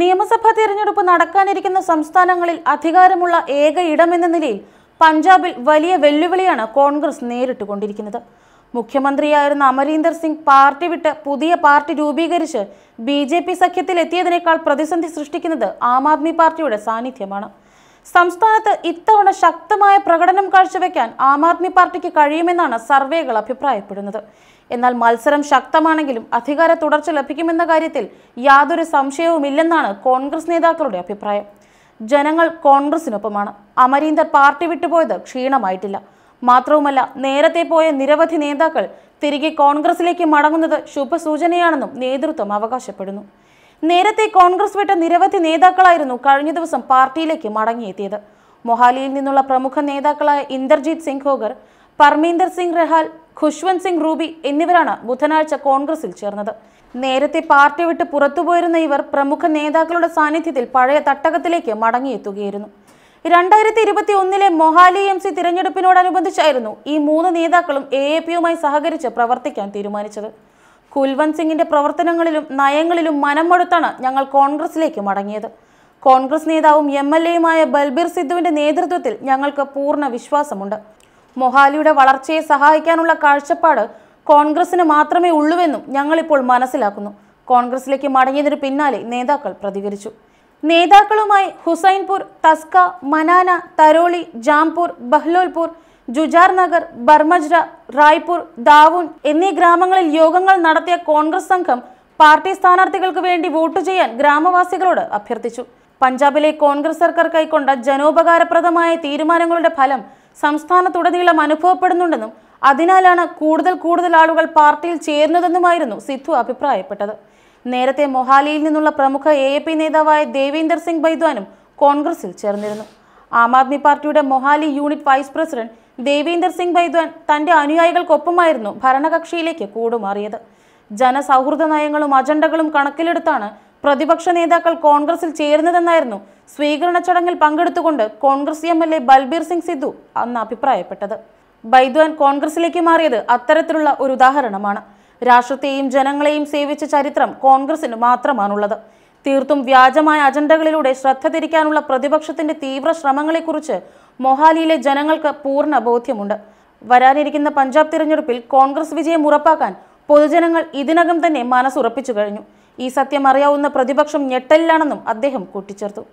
നിയമസഭാ തിരഞ്ഞെടുപ്പ് നടക്കാനിരിക്കുന്ന സംസ്ഥാനങ്ങളിൽ അധികാരമുള്ള ഏക ഇടമെന്ന നിലയിൽ പഞ്ചാബിൽ വലിയ വെല്ലുവിളിയാണ് കോൺഗ്രസ് നേരിട്ടുകൊണ്ടിരിക്കുന്നത് മുഖ്യമന്ത്രിയായിരുന്ന അമരീന്ദർ സിംഗ് പാർട്ടി വിട്ട് പുതിയ പാർട്ടി രൂപീകരിച്ച് ബി ജെ പി സഖ്യത്തിലെത്തിയതിനേക്കാൾ പ്രതിസന്ധി സൃഷ്ടിക്കുന്നത് ആം ആദ്മി പാർട്ടിയുടെ സാന്നിധ്യമാണ് സംസ്ഥാനത്ത് ഇത്തവണ ശക്തമായ പ്രകടനം കാഴ്ചവെക്കാൻ ആം ആദ്മി പാർട്ടിക്ക് കഴിയുമെന്നാണ് സർവേകൾ അഭിപ്രായപ്പെടുന്നത് എന്നാൽ മത്സരം ശക്തമാണെങ്കിലും അധികാര തുടർച്ച ലഭിക്കുമെന്ന കാര്യത്തിൽ യാതൊരു സംശയവുമില്ലെന്നാണ് കോൺഗ്രസ് നേതാക്കളുടെ അഭിപ്രായം ജനങ്ങൾ കോൺഗ്രസിനൊപ്പമാണ് അമരീന്ദർ പാർട്ടി വിട്ടുപോയത് ക്ഷീണമായിട്ടില്ല മാത്രവുമല്ല നേരത്തെ പോയ നിരവധി നേതാക്കൾ തിരികെ കോൺഗ്രസിലേക്ക് മടങ്ങുന്നത് ശുഭസൂചനയാണെന്നും നേതൃത്വം അവകാശപ്പെടുന്നു നേരത്തെ കോൺഗ്രസ് വിട്ട നിരവധി നേതാക്കളായിരുന്നു കഴിഞ്ഞ ദിവസം പാർട്ടിയിലേക്ക് മടങ്ങിയെത്തിയത് മൊഹാലിയിൽ നിന്നുള്ള പ്രമുഖ നേതാക്കളായ ഇന്ദർജീത് സിംഗ് ഖോഗർ പർമീന്ദർ സിംഗ് റെഹാൽ ഖുഷ്വന്ത് സിംഗ് റൂബി എന്നിവരാണ് ബുധനാഴ്ച കോൺഗ്രസിൽ ചേർന്നത് നേരത്തെ പാർട്ടി വിട്ട് പുറത്തുപോയിരുന്ന ഇവർ പ്രമുഖ നേതാക്കളുടെ സാന്നിധ്യത്തിൽ പഴയ തട്ടകത്തിലേക്ക് മടങ്ങിയെത്തുകയായിരുന്നു രണ്ടായിരത്തി ഇരുപത്തി ഒന്നിലെ മൊഹാലി എം സി തിരഞ്ഞെടുപ്പിനോടനുബന്ധിച്ചായിരുന്നു ഈ മൂന്ന് നേതാക്കളും എ എ പിയുമായി സഹകരിച്ച് പ്രവർത്തിക്കാൻ തീരുമാനിച്ചത് കുൽവന്ത് സിംഗിന്റെ പ്രവർത്തനങ്ങളിലും നയങ്ങളിലും മനംമടുത്താണ് ഞങ്ങൾ കോൺഗ്രസിലേക്ക് മടങ്ങിയത് കോൺഗ്രസ് നേതാവും എം എൽ എയുമായ ബൽബീർ സിദ്ധുവിന്റെ നേതൃത്വത്തിൽ ഞങ്ങൾക്ക് പൂർണ്ണ വിശ്വാസമുണ്ട് മൊഹാലിയുടെ വളർച്ചയെ സഹായിക്കാനുള്ള കാഴ്ചപ്പാട് കോൺഗ്രസിന് മാത്രമേ ഉള്ളൂവെന്നും ഞങ്ങളിപ്പോൾ മനസ്സിലാക്കുന്നു കോൺഗ്രസിലേക്ക് മടങ്ങിയതിനു പിന്നാലെ നേതാക്കൾ പ്രതികരിച്ചു നേതാക്കളുമായി ഹുസൈൻപൂർ തസ്ക മനാന തരോളി ജാംപൂർ ബഹ്ലോൽപൂർ ജുജാർ നഗർ ബർമജ്ര റായ്പൂർ ദാവുൻ എന്നീ ഗ്രാമങ്ങളിൽ യോഗങ്ങൾ നടത്തിയ കോൺഗ്രസ് സംഘം പാർട്ടി സ്ഥാനാർത്ഥികൾക്ക് വേണ്ടി വോട്ട് ചെയ്യാൻ ഗ്രാമവാസികളോട് അഭ്യർത്ഥിച്ചു പഞ്ചാബിലെ കോൺഗ്രസ് സർക്കാർ കൈക്കൊണ്ട ജനോപകാരപ്രദമായ തീരുമാനങ്ങളുടെ ഫലം സംസ്ഥാനത്തുടനീളം അനുഭവപ്പെടുന്നുണ്ടെന്നും അതിനാലാണ് കൂടുതൽ കൂടുതൽ ആളുകൾ പാർട്ടിയിൽ ചേരുന്നതെന്നുമായിരുന്നു സിദ്ധു അഭിപ്രായപ്പെട്ടത് നേരത്തെ മൊഹാലിയിൽ നിന്നുള്ള പ്രമുഖ എ എ പി നേതാവായ ദേവീന്ദർ സിംഗ് ബൈദ്വാനും കോൺഗ്രസിൽ ചേർന്നിരുന്നു ആം ആദ്മി പാർട്ടിയുടെ Mohali unit vice president Devinder Singh Baidwan തന്റെ അനുയായികൾക്കൊപ്പമായിരുന്നു ഭരണകക്ഷിയിലേക്ക് കൂടുമാറിയത് ജനസൗഹൃദ നയങ്ങളും അജണ്ടകളും കണക്കിലെടുത്താണ് പ്രതിപക്ഷ നേതാക്കൾ കോൺഗ്രസിൽ ചേരുന്നതെന്നായിരുന്നു സ്വീകരണ ചടങ്ങിൽ പങ്കെടുത്തുകൊണ്ട് Congress M L A Balbir Singh Sidhu അന്ന് അഭിപ്രായപ്പെട്ടത് ബൈദ്വാൻ കോൺഗ്രസിലേക്ക് മാറിയത് അത്തരത്തിലുള്ള ഒരു ഉദാഹരണമാണ് രാഷ്ട്രത്തെയും ജനങ്ങളെയും സേവിച്ച ചരിത്രം കോൺഗ്രസിന് മാത്രമാണുള്ളത് തീർത്തും വ്യാജമായ അജണ്ടകളിലൂടെ ശ്രദ്ധ തിരിക്കാനുള്ള പ്രതിപക്ഷത്തിന്റെ തീവ്ര ശ്രമങ്ങളെക്കുറിച്ച് മൊഹാലിയിലെ ജനങ്ങൾക്ക് പൂർണ്ണ ബോധ്യമുണ്ട് വരാനിരിക്കുന്ന പഞ്ചാബ് തിരഞ്ഞെടുപ്പിൽ കോൺഗ്രസ് വിജയം ഉറപ്പാക്കാൻ പൊതുജനങ്ങൾ ഇതിനകം തന്നെ മനസ്സുറപ്പിച്ചു കഴിഞ്ഞു ഈ സത്യം അറിയാവുന്ന പ്രതിപക്ഷം ഞെട്ടലിലാണെന്നും അദ്ദേഹം കൂട്ടിച്ചേർത്തു